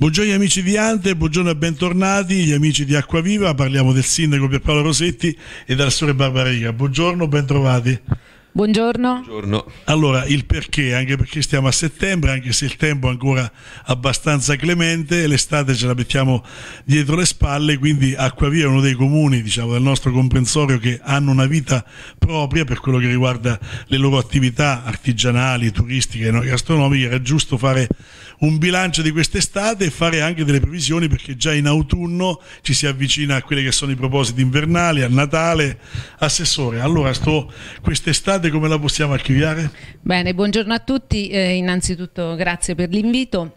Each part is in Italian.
Buongiorno amici di Ante, buongiorno e bentornati, gli amici di Acquaviva, parliamo del sindaco Pierpaolo Rosetti e della sore Barbariga. Buongiorno, bentrovati. Buongiorno. Buongiorno. Allora, il perché? Anche perché stiamo a settembre, anche se il tempo è ancora abbastanza clemente, l'estate ce la mettiamo dietro le spalle, quindi Acquavia è uno dei comuni diciamo, del nostro comprensorio che hanno una vita propria per quello che riguarda le loro attività artigianali, turistiche e gastronomiche. Era giusto fare un bilancio di quest'estate e fare anche delle previsioni perché già in autunno ci si avvicina a quelli che sono i propositi invernali, a Natale. Assessore, allora sto quest'estate serate, come la possiamo archiviare? Bene, buongiorno a tutti, eh, innanzitutto grazie per l'invito.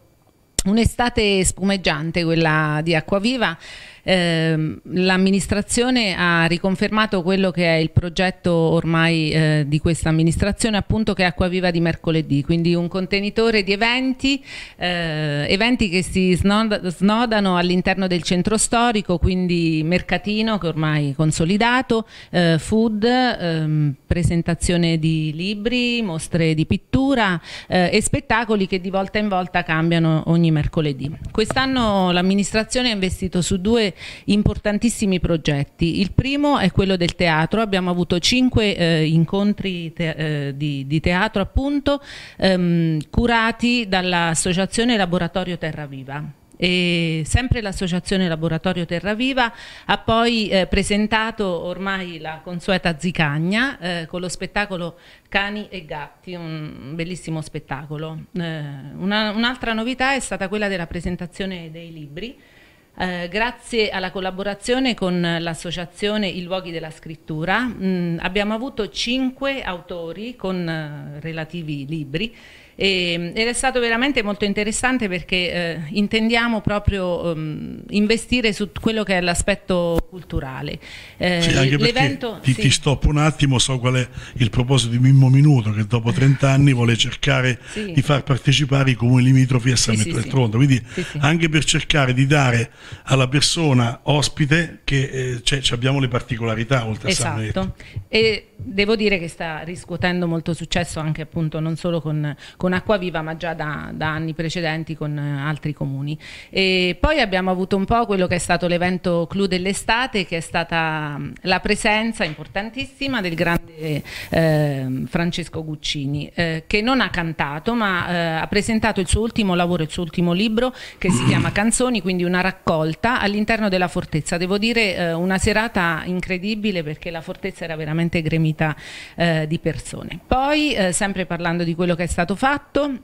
Un'estate spumeggiante quella di Acquaviva. Ehm, l'amministrazione ha riconfermato quello che è il progetto ormai eh, di questa amministrazione, appunto che è Acquaviva di mercoledì, quindi un contenitore di eventi, eh, eventi che si snodano all'interno del centro storico, quindi mercatino che ormai è consolidato, eh, food, ehm, presentazione di libri, mostre di pittura eh, e spettacoli che di volta in volta cambiano ogni mercoledì. Quest'anno l'amministrazione ha investito su due importantissimi progetti. Il primo è quello del teatro, abbiamo avuto cinque eh, incontri te eh, di, di, teatro appunto ehm, curati dall'associazione Laboratorio Terra Viva e sempre l'associazione Laboratorio Terraviva ha poi eh, presentato ormai la consueta Zicagna eh, con lo spettacolo Cani e Gatti, un bellissimo spettacolo. Eh, Un'altra un novità è stata quella della presentazione dei libri eh, grazie alla collaborazione con l'associazione I Luoghi della Scrittura mh, mm, abbiamo avuto cinque autori con eh, relativi libri e, ehm, ed è stato veramente molto interessante perché eh, intendiamo proprio um, investire su quello che è l'aspetto culturale. Eh, sì, anche perché ti, sì. ti stoppo un attimo, so qual è il proposito di Mimmo Minuto che dopo 30 anni vuole cercare sì. di far partecipare i comuni limitrofi a San sì, Tronto. quindi anche per cercare di dare alla persona ospite che eh, cioè, abbiamo le particolarità oltre esatto. a San Metro. Esatto. E devo dire che sta riscuotendo molto successo anche appunto non solo con con Acquaviva ma già da, da, anni precedenti con eh, altri comuni. E poi abbiamo avuto un po' quello che è stato l'evento clou dell'estate che è stata mm, la presenza importantissima del grande eh, Francesco Guccini eh, che non ha cantato ma eh, ha presentato il suo ultimo lavoro, il suo ultimo libro che si chiama Canzoni, quindi una raccolta all'interno della fortezza. Devo dire eh, una serata incredibile perché la fortezza era veramente gremita eh, di persone. Poi sempre parlando di quello che è stato fatto contato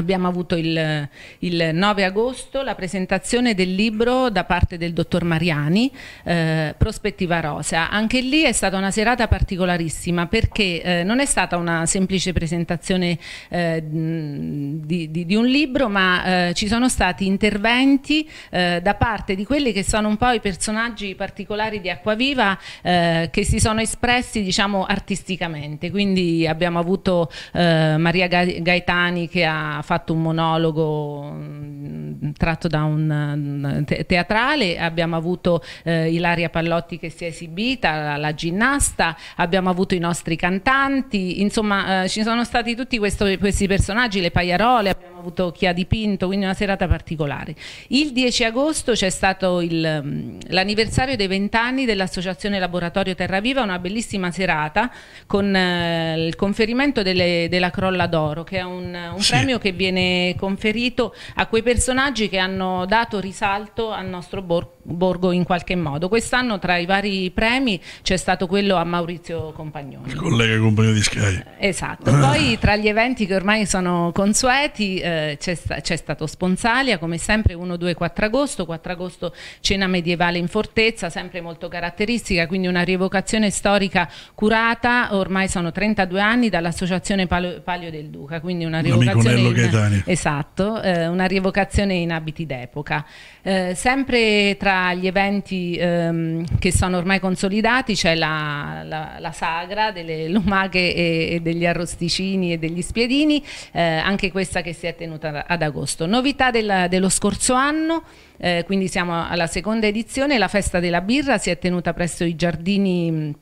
Abbiamo avuto il, il, 9 agosto la presentazione del libro da parte del dottor Mariani, eh, Prospettiva Rosa. Anche lì è stata una serata particolarissima perché eh, non è stata una semplice presentazione eh, di, di, di, un libro, ma eh, ci sono stati interventi eh, da parte di quelli che sono un po' i personaggi particolari di Acquaviva eh, che si sono espressi diciamo artisticamente. Quindi abbiamo avuto Maria Gaetani che ha fatto un monologo mm, tratto da un mm, teatrale, abbiamo avuto eh, Ilaria Pallotti che si è esibita, la, la, ginnasta, abbiamo avuto i nostri cantanti, insomma eh, ci sono stati tutti questo, questi personaggi, le paiarole, avuto chi ha dipinto, quindi una serata particolare. Il 10 agosto c'è stato mm, l'anniversario dei vent'anni dell'Associazione Laboratorio Terra Viva, una bellissima serata con eh, il conferimento delle, della Crolla d'Oro, che è un, un sì. premio che viene conferito a quei personaggi che hanno dato risalto al nostro borgo Borgo in qualche modo. Quest'anno tra i vari premi c'è stato quello a Maurizio Compagnoni. Il collega compagno di Sky. Esatto. Poi ah. tra gli eventi che ormai sono consueti eh, c'è, sta stato Sponsalia, come sempre 1, 2, 4 agosto, 4 agosto cena medievale in fortezza, sempre molto caratteristica, quindi una rievocazione storica curata, ormai sono 32 anni dall'associazione Palio, Palio, del Duca, quindi una rievocazione in, esatto, eh, una rievocazione in abiti d'epoca. Eh, sempre tra gli eventi ehm, che sono ormai consolidati c'è la, la, la, sagra delle lumache e, e, degli arrosticini e degli spiedini, eh, anche questa che si è tenuta ad agosto. Novità del, dello scorso anno, eh, quindi siamo alla seconda edizione, la festa della birra si è tenuta presso i giardini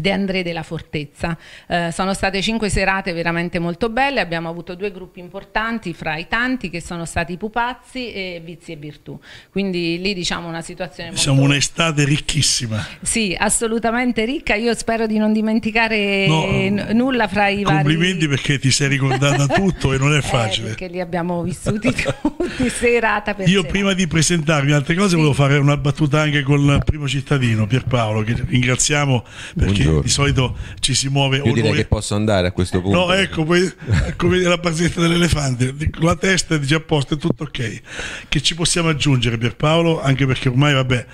De André della Fortezza. Eh, sono state cinque serate veramente molto belle, abbiamo avuto due gruppi importanti fra i tanti che sono stati Pupazzi e Vizi e Virtù, quindi lì diciamo una situazione diciamo molto... Diciamo un'estate ricchissima. Sì, assolutamente ricca, io spero di non dimenticare no, nulla fra i complimenti vari... Complimenti perché ti sei ricordata tutto e non è eh, facile. Eh, perché li abbiamo vissuti tutti serata per Io serata. prima di presentarvi altre cose sì. volevo fare una battuta anche con il primo cittadino Pierpaolo che ringraziamo perché giorno. Di solito ci si muove. Io direi noi... che posso andare a questo punto. No, ecco, poi, ecco la pazienza dell'elefante, la testa è già a posto, è tutto ok. Che ci possiamo aggiungere Pierpaolo, anche perché ormai, vabbè,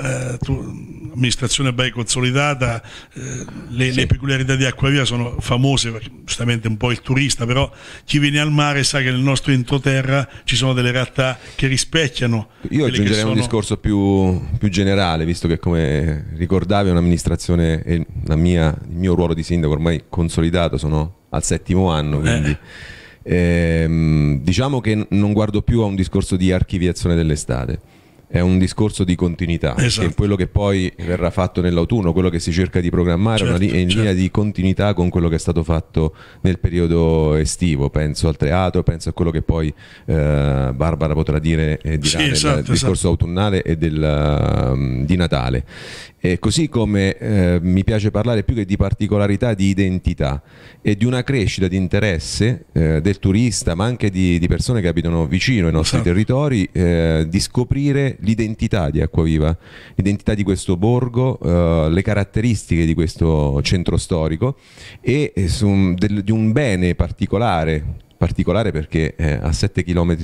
eh, tu, amministrazione ben consolidata, eh, le, sì. le, peculiarità di Acquavia sono famose, giustamente un po' il turista, però chi viene al mare sa che nel nostro entroterra ci sono delle realtà che rispecchiano. Io aggiungerei sono... un discorso più, più generale, visto che come ricordavi è un'amministrazione mia, il mio ruolo di sindaco ormai consolidato, sono al settimo anno, eh. quindi... Eh. Ehm, diciamo che non guardo più a un discorso di archiviazione dell'estate è un discorso di continuità, esatto. che quello che poi verrà fatto nell'autunno, quello che si cerca di programmare certo, li- è in certo. linea di continuità con quello che è stato fatto nel periodo estivo, penso al teatro, penso a quello che poi eh, Barbara potrà dire e eh, dirà sì, esatto, nel esatto. discorso autunnale e del, um, di Natale. E così come eh, mi piace parlare più che di particolarità, di identità e di una crescita di interesse eh, del turista, ma anche di, di, persone che abitano vicino ai nostri esatto. territori, eh, di scoprire l'identità di Acquaviva, l'identità di questo borgo, eh, le caratteristiche di questo centro storico e su, del, di un bene particolare particolare perché eh, a 7 km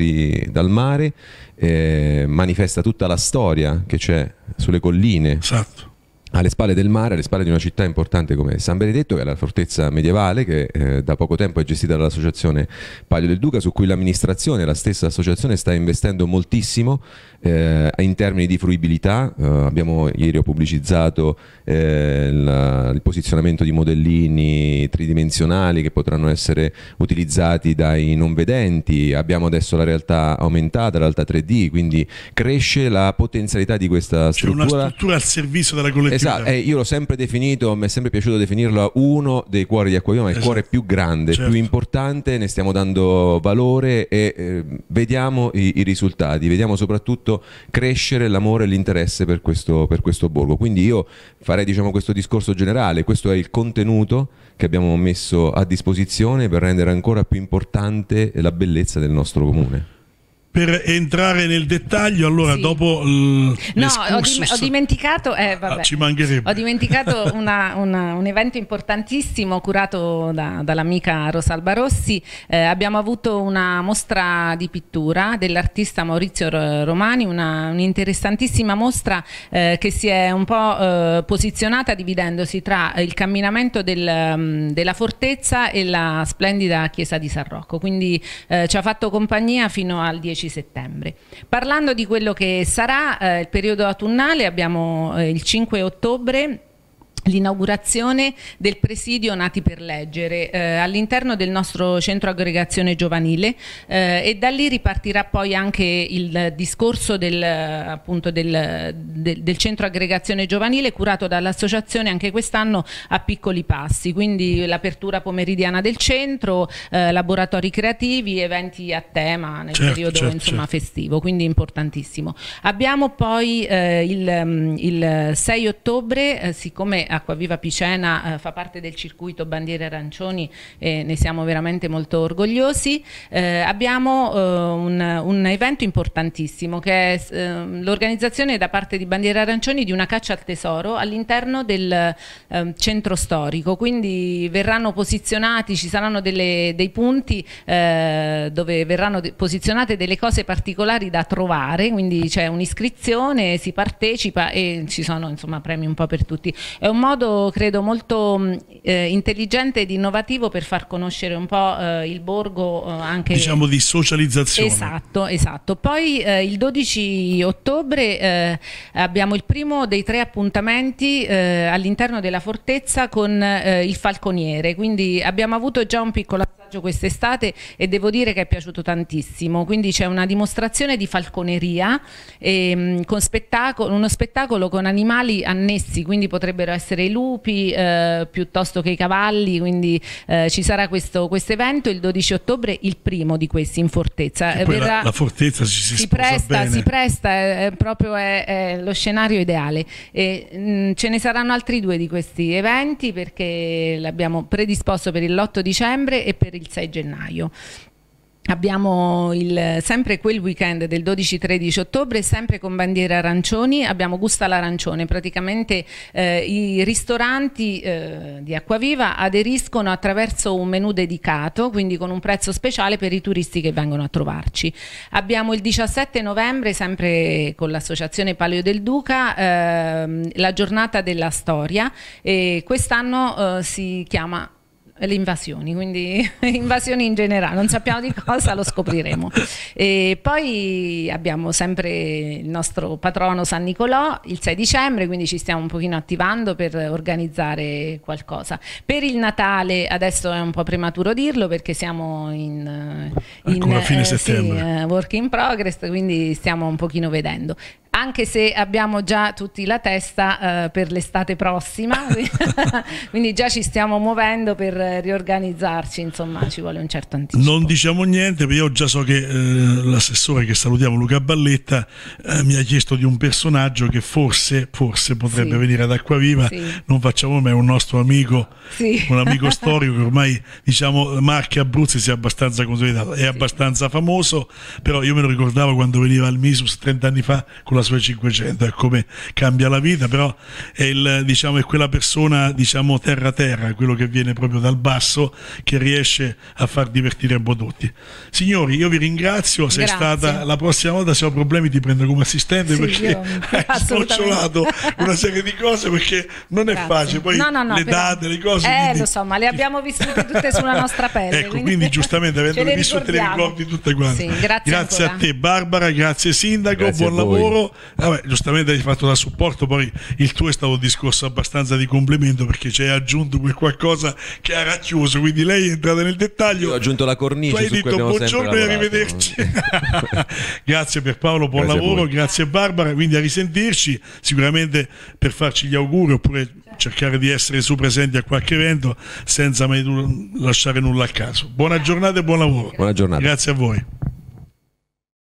dal mare eh, manifesta tutta la storia che c'è sulle colline esatto alle spalle del mare, alle spalle di una città importante come San Benedetto, che è la fortezza medievale che eh, da poco tempo è gestita dall'associazione Palio del Duca, su cui l'amministrazione, la stessa associazione, sta investendo moltissimo eh, in termini di fruibilità. Eh, abbiamo ieri ho pubblicizzato eh, la, il posizionamento di modellini tridimensionali che potranno essere utilizzati dai non vedenti, abbiamo adesso la realtà aumentata, la realtà 3D, quindi cresce la potenzialità di questa struttura. C'è una struttura al servizio della collettività esatto, eh, io l'ho sempre definito, mi è sempre piaciuto definirlo uno dei cuori di Acquaviva, ma esatto. il cuore più grande, certo. più importante, ne stiamo dando valore e eh, vediamo i, i, risultati, vediamo soprattutto crescere l'amore e l'interesse per questo, per questo borgo. Quindi io farei diciamo, questo discorso generale, questo è il contenuto che abbiamo messo a disposizione per rendere ancora più importante la bellezza del nostro comune per entrare nel dettaglio, allora sì. dopo l- No, ho, dim- ho, dimenticato, eh, ah, vabbè, ah, ho dimenticato una, una, un evento importantissimo curato da, dall'amica Rosalba Rossi. Eh, abbiamo avuto una mostra di pittura dell'artista Maurizio Romani, una, un'interessantissima mostra eh, che si è un po' eh, posizionata dividendosi tra il camminamento del, mm, della fortezza e la splendida chiesa di San Rocco. Quindi eh, ci ha fatto compagnia fino al 10 10 settembre. Parlando di quello che sarà eh, il periodo autunnale, abbiamo eh, il 5 ottobre l'inaugurazione del presidio Nati per Leggere eh, all'interno del nostro centro aggregazione giovanile eh, e da lì ripartirà poi anche il discorso del, appunto del, del, del centro aggregazione giovanile curato dall'associazione anche quest'anno a piccoli passi, quindi l'apertura pomeridiana del centro, eh, laboratori creativi, eventi a tema nel certo, periodo certo, insomma, certo. festivo, quindi importantissimo. Abbiamo poi eh, il, mm, il, 6 ottobre, eh, siccome Acquaviva Picena eh, fa parte del circuito Bandiere Arancioni e ne siamo veramente molto orgogliosi. Eh, abbiamo eh, un, un, evento importantissimo che è ehm, l'organizzazione da parte di Bandiere Arancioni di una caccia al tesoro all'interno del ehm, centro storico, quindi verranno posizionati, ci saranno delle, dei punti eh, dove verranno de posizionate delle cose particolari da trovare, quindi c'è un'iscrizione, si partecipa e ci sono insomma premi un po' per tutti. È un modo credo molto mm, eh, intelligente ed innovativo per far conoscere un po' eh, il borgo eh, anche diciamo di socializzazione. Esatto, esatto. Poi eh, il 12 ottobre eh, abbiamo il primo dei tre appuntamenti eh, all'interno della fortezza con il falconiere, quindi abbiamo avuto già un piccolo quest'estate e devo dire che è piaciuto tantissimo, quindi c'è una dimostrazione di falconeria ehm, con spettacolo, uno spettacolo con animali annessi, quindi potrebbero essere i lupi eh, piuttosto che i cavalli, quindi eh, ci sarà questo quest evento il 12 ottobre, il primo di questi in Fortezza. Verrà, la, la, Fortezza si, si, si presta, bene. si presta, è, è proprio è, è, lo scenario ideale. E, mh, mm, ce ne saranno altri due di questi eventi perché l'abbiamo predisposto per l'8 dicembre e per il 6 gennaio. Abbiamo il, sempre quel weekend del 12-13 ottobre, sempre con bandiere arancioni, abbiamo Gusta l'arancione, praticamente eh, i ristoranti eh, di Acquaviva aderiscono attraverso un menù dedicato, quindi con un prezzo speciale per i turisti che vengono a trovarci. Abbiamo il 17 novembre, sempre con l'associazione Palio del Duca, eh, la giornata della storia e quest'anno eh, si chiama le invasioni, quindi invasioni in generale, non sappiamo di cosa, lo scopriremo. E poi abbiamo sempre il nostro patrono San Nicolò il 6 dicembre, quindi ci stiamo un pochino attivando per organizzare qualcosa. Per il Natale adesso è un po' prematuro dirlo perché siamo in, in, in fine eh, settembre. Sì, eh, work in progress, quindi stiamo un pochino vedendo anche se abbiamo già tutti la testa eh, per l'estate prossima, quindi già ci stiamo muovendo per riorganizzarci, insomma ci vuole un certo anticipo. Non diciamo niente, io già so che eh, l'assessore che salutiamo, Luca Balletta, eh, mi ha chiesto di un personaggio che forse, forse potrebbe sì. venire ad Acquaviva, sì. non facciamo ma è un nostro amico, sì. un amico storico che ormai diciamo Marche Abruzzi sia abbastanza consolidato, è abbastanza famoso, però io me lo ricordavo quando veniva al Misus 30 anni fa con la sua suoi 500 è come cambia la vita però è, il, diciamo, è quella persona diciamo terra terra quello che viene proprio dal basso che riesce a far divertire un po' tutti signori io vi ringrazio sei Grazie. stata la prossima volta se ho problemi ti prendo come assistente sì, perché io, hai snocciolato una serie di cose perché non è Grazie. facile poi no, no, no, le però... date le cose eh quindi... lo so ma le abbiamo vissute tutte sulla nostra pelle ecco quindi, quindi giustamente avendole te le ricordi tutte quante sì, grazie, grazie a te Barbara grazie Sindaco, grazie buon lavoro Vabbè, giustamente hai fatto da supporto, poi il tuo è stato un discorso abbastanza di complimento perché ci hai aggiunto quel qualcosa che ha racchiuso, quindi lei è entrata nel dettaglio. Io ho aggiunto la cornice. Tu hai detto buongiorno e arrivederci. grazie per Paolo, buon grazie lavoro, grazie Barbara, quindi a risentirci sicuramente per farci gli auguri oppure cercare di essere su presenti a qualche evento senza mai lasciare nulla a caso. Buona giornata e buon lavoro. Buona giornata. Grazie a voi.